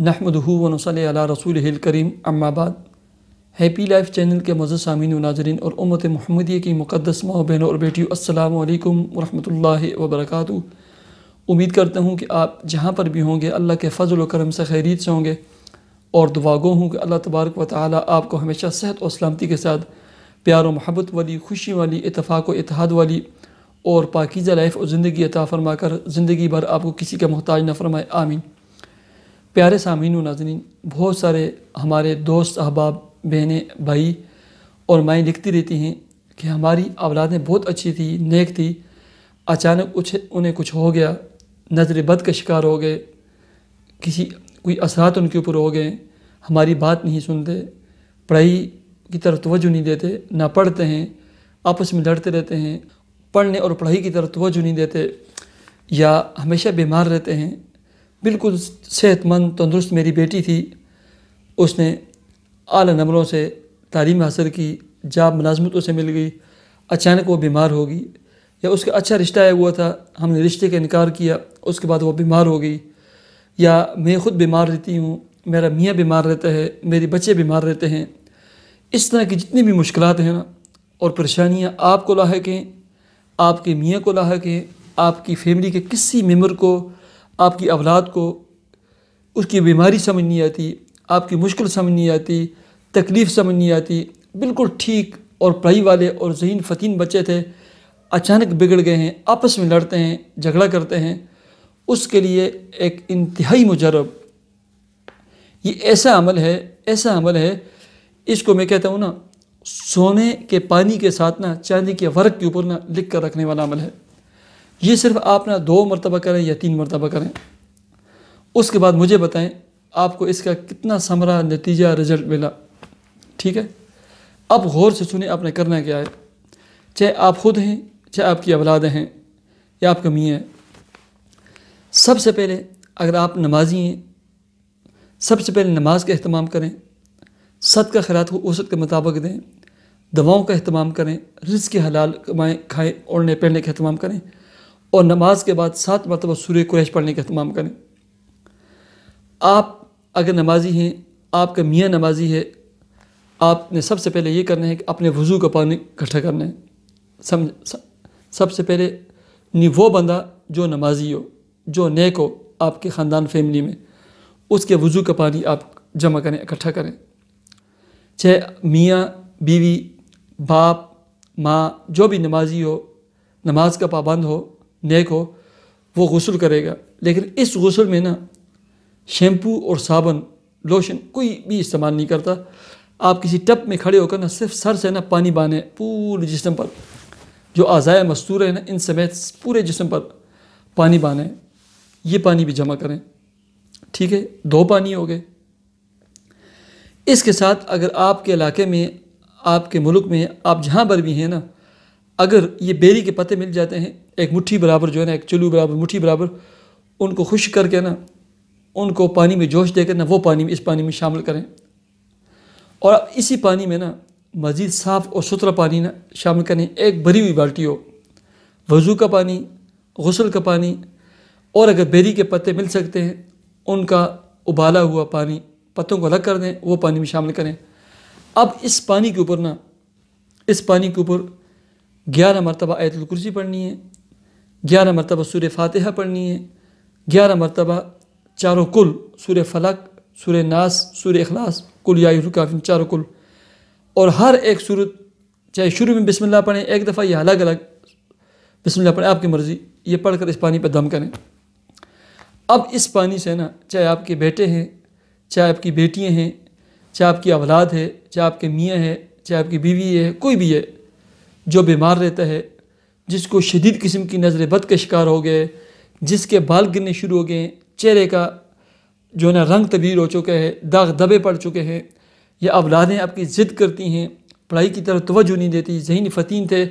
नसल अला रसूल करीम अम्माबाद हैप्पी लाइफ चैनल के मज़ सामीन नाजरन और उमत महमदी की मुक़दस माओ बहनों और बेटियों अल्लाम वरहमल वबरक उम्मीद करता हूँ कि आप जहाँ पर भी होंगे अल्लाह के फ़जल करम से खैरित से होंगे और दुआगो हूँ कि अल्लाह तबारक व ताली आपको हमेशा सेहत और सलामती के साथ प्यार और महब्बत वाली खुशी वाली इतफ़ाक़ व इतिहाद वाली और पाकिज़ा लाइफ और ज़िंदगी अता फरमा कर ज़िंदगी भर आपको किसी का मोहताज न फरमाए आमीन प्यारे सामीन नाजरीन बहुत सारे हमारे दोस्त अहबाब बहनें भाई और माएँ लिखती रहती हैं कि हमारी औलादें बहुत अच्छी थी नेक थी अचानक कुछ उन्हें कुछ हो गया नजर बद का शिकार हो गए किसी कोई असरात उनके ऊपर हो गए हमारी बात नहीं सुनते पढ़ाई की तरफ तोज्जो नहीं देते ना पढ़ते हैं आपस में लड़ते रहते हैं पढ़ने और पढ़ाई की तरफ तोज्जो नहीं देते या हमेशा बीमार रहते हैं बिल्कुल सेहतमंद तंदुरुस्त मेरी बेटी थी उसने अली नंबरों से तालीम हासिल की जाब मुलाजमतों से मिल गई अचानक वो बीमार होगी या उसका अच्छा रिश्ता आया हुआ था हमने रिश्ते का इनकार किया उसके बाद वो बीमार हो गई या मैं ख़ुद बीमार रहती हूँ मेरा मियाँ बीमार रहता है मेरे बच्चे बीमार रहते हैं इस तरह की जितनी भी मुश्किल हैं ना और परेशानियाँ आपको लाक हैं आपके मियाँ को लाक हैं आपकी फैमिली के किसी मेम्बर को आपकी अवलाद को उसकी बीमारी समझ नहीं आती आपकी मुश्किल समझ नहीं आती तकलीफ़ समझ नहीं आती बिल्कुल ठीक और पढ़ाई वाले और जहन फतीन बच्चे थे अचानक बिगड़ गए हैं आपस में लड़ते हैं झगड़ा करते हैं उसके लिए एक इंतहाई मुजरब ये ऐसा अमल है ऐसा अमल है इसको मैं कहता हूँ ना सोने के पानी के साथ ना चांदी के वर्क के ऊपर ना लिख कर रखने वाला अमल है ये सिर्फ आप ना दो मरतबा करें या तीन मरतबा करें उसके बाद मुझे बताएं आपको इसका कितना समरा नतीजा रिजल्ट मिला ठीक है अब गौर से सुने आपने करना क्या है चाहे आप खुद हैं चाहे आपकी अवलाद हैं या आपका मियाँ हैं सबसे पहले अगर आप नमाजी हैं सबसे पहले नमाज का अहतमाम करें सद का खैरात को औसत के मुताबिक दें दवाओं का अहतमाम करें रिज के हलाल कमाएँ खाएँ ओढ़ने पहनने का अहतमाम करें और नमाज के बाद सात मरतबा सूर्य कुरैश पढ़ने का अहतमाम करें आप अगर नमाजी हैं आपका मियाँ नमाजी है आपने सबसे पहले ये करना है कि अपने वज़ू का पानी इकट्ठा करना है समझ सबसे पहले नहीं वो बंदा जो नमाजी हो जो नेक हो आपके ख़ानदान फैमिली में उसके वज़ू का पानी आप जमा करें इकट्ठा करें चाहे मियाँ बीवी बाप माँ जो भी नमाजी हो नमाज का पाबंद हो नेक हो वो गसल करेगा लेकिन इस गसल में ना शैम्पू और साबन लोशन कोई भी इस्तेमाल नहीं करता आप किसी टप में खड़े होकर ना सिर्फ सर से ना पानी बांधे पूरे जिसम पर जो आज़ाय मस्तूर है ना इन समेत पूरे जिसम पर पानी बांधे ये पानी भी जमा करें ठीक है दो पानी हो गए इसके साथ अगर आपके इलाके में आपके मुल्क में आप जहाँ पर भी हैं ना अगर ये बेरी के पत्ते मिल जाते हैं एक मुट्ठी बराबर जो है ना एक चुल्लू बराबर मुट्ठी बराबर उनको खुश करके ना उनको पानी में जोश देकर ना वो पानी में इस पानी में शामिल करें और इसी पानी में ना मज़ीद साफ़ और सुथरा पानी ना शामिल करें एक भरी हुई बाल्टी हो वज़ू का पानी गसल का पानी और अगर बेरी के पत्ते मिल सकते हैं उनका उबाला हुआ पानी पत्तों को अलग कर दें वो पानी में शामिल करें अब इस पानी के ऊपर ना इस पानी के ऊपर ग्यारह मरतबा आयतुलकुर्सी पढ़नी है ग्यारह मरतबा सूर फातहा पढ़नी है ग्यारह मरतबा चारों कुल सूर फलक सूर नास सूर अखलास कुल याफिन चारों कुल और हर एक सूरत चाहे शुरू में बिसमिल्ला पढ़ें एक दफ़ा या अलग अलग बिसमिल्ला पढ़ें आपकी मर्ज़ी ये पढ़कर इस पानी पर दम करें अब इस पानी से ना चाहे आपके बेटे हैं चाहे आपकी बेटियाँ हैं चाहे आपकी औलाद है चाहे आपके मियाँ हैं चाहे आपकी बीवी है कोई भी है जो बीमार रहता है जिसको शदीद किस्म की नज़र बद का शिकार हो गए जिसके बाल गिरने शुरू हो गए चेहरे का जो है ना रंग तबीर हो चुका है दाग दबे पड़ चुके हैं या अवलादें आपकी ज़िद करती हैं पढ़ाई की तरफ तोज्जो नहीं देती जहनी फ़तीन थे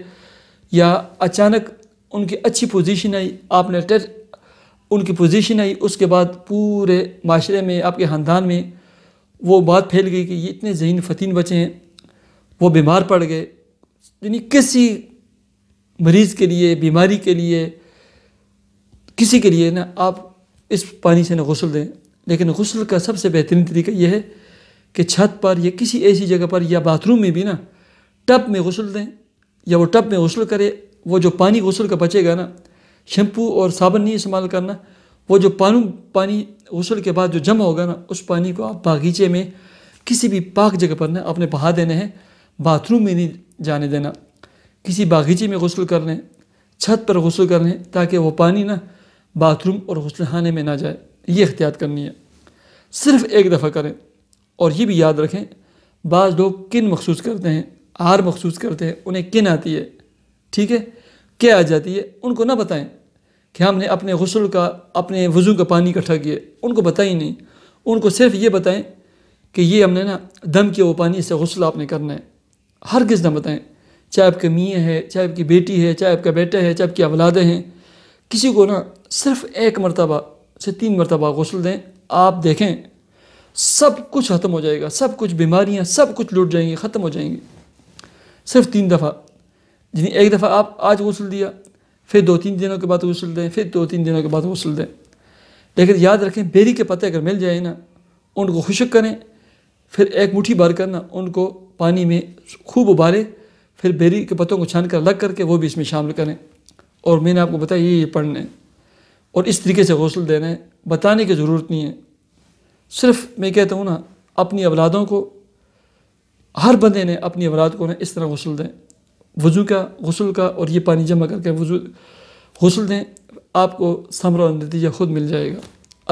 या अचानक उनकी अच्छी पोजीशन आई आपने टेस्ट उनकी पोजीशन आई उसके बाद पूरे माशरे में आपके ख़ानदान में वो बात फैल गई कि ये इतने जहन फ़तीन बचे हैं वो बीमार पड़ गए यानी किसी मरीज़ के लिए बीमारी के लिए किसी के लिए ना आप इस पानी से ना गसल दें लेकिन गसल का सबसे बेहतरीन तरीका यह है कि छत पर या किसी ऐसी जगह पर या बाथरूम में भी ना टब में गसल दें या वो टब में गसल करे वो जो पानी गसल का बचेगा ना शैम्पू और साबन नहीं इस्तेमाल करना वो जो पानी पानी गसल के बाद जो जमा होगा ना उस पानी को आप बागीचे में किसी भी पाक जगह पर ना अपने बहा देने हैं बाथरूम में नहीं जाने देना किसी बागीचे में गसल कर लें छत पर गसल कर लें ताकि वह पानी ना बाथरूम और गसलखाने में ना जाए ये एहतियात करनी है सिर्फ एक दफ़ा करें और ये भी याद रखें बाज़ लोग किन मखसूस करते हैं आर मखसूस करते हैं उन्हें किन आती है ठीक है क्या आ जाती है उनको ना बताएं कि हमने अपने गसल का अपने वज़ू का पानी इकट्ठा किए उनको बताई नहीं उनको सिर्फ ये बताएं कि ये हमने ना दम किया वो पानी से गसल आपने करना है किस ना बताएं चाहे आपके मियाँ है चाहे आपकी बेटी है चाहे आपका बेटा है चाहे आपकी अवलादें हैं किसी को ना सिर्फ एक मरतबा से तीन मरतबा गसल दें आप देखें सब कुछ ख़त्म हो जाएगा सब कुछ बीमारियाँ सब कुछ लुट जाएंगी ख़त्म हो जाएंगी सिर्फ तीन दफ़ा जिन्हें एक दफ़ा आप आज गसल दिया फिर दो तीन दिनों के बाद गसल दें फिर दो तीन दिनों के बाद गसल दें लेकिन याद रखें बेरी के पत्ते अगर मिल जाए ना उनको खुशक करें फिर एक मुठ्ठी भर करना उनको पानी में खूब उबालें फिर बेरी के पत्तों को छान कर अलग करके वो भी इसमें शामिल करें और मैंने आपको बताया ये ये पढ़ने और इस तरीके से गौसल देना है बताने की ज़रूरत नहीं है सिर्फ मैं कहता हूँ ना अपनी अवलादों को हर बंदे ने अपनी अवलाद को ना इस तरह गसल दें वज़ू का गसल का और ये पानी जमा करके वज़ू गसल दें आपको समर और नतीजा ख़ुद मिल जाएगा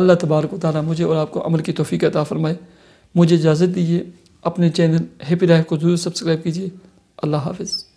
अल्लाह तबारक ताली मुझे और आपको अमल की तोफ़ी का फरमाए मुझे इजाज़त दीजिए अपने चैनल हैप्पी लाइफ को ज़रूर सब्सक्राइब कीजिए अल्लाह हाफिज़